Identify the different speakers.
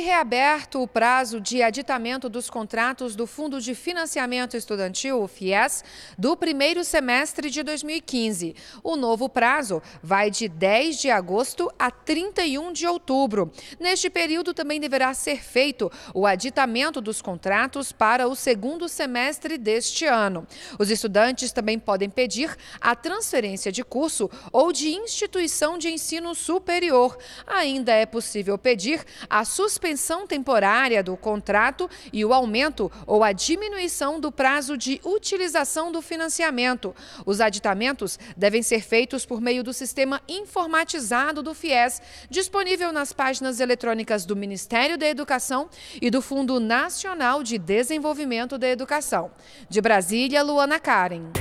Speaker 1: Foi reaberto o prazo de aditamento dos contratos do Fundo de Financiamento Estudantil, o FIES, do primeiro semestre de 2015. O novo prazo vai de 10 de agosto a 31 de outubro. Neste período também deverá ser feito o aditamento dos contratos para o segundo semestre deste ano. Os estudantes também podem pedir a transferência de curso ou de instituição de ensino superior. Ainda é possível pedir a suspensão suspensão temporária do contrato e o aumento ou a diminuição do prazo de utilização do financiamento. Os aditamentos devem ser feitos por meio do sistema informatizado do FIES, disponível nas páginas eletrônicas do Ministério da Educação e do Fundo Nacional de Desenvolvimento da Educação. De Brasília, Luana Karen.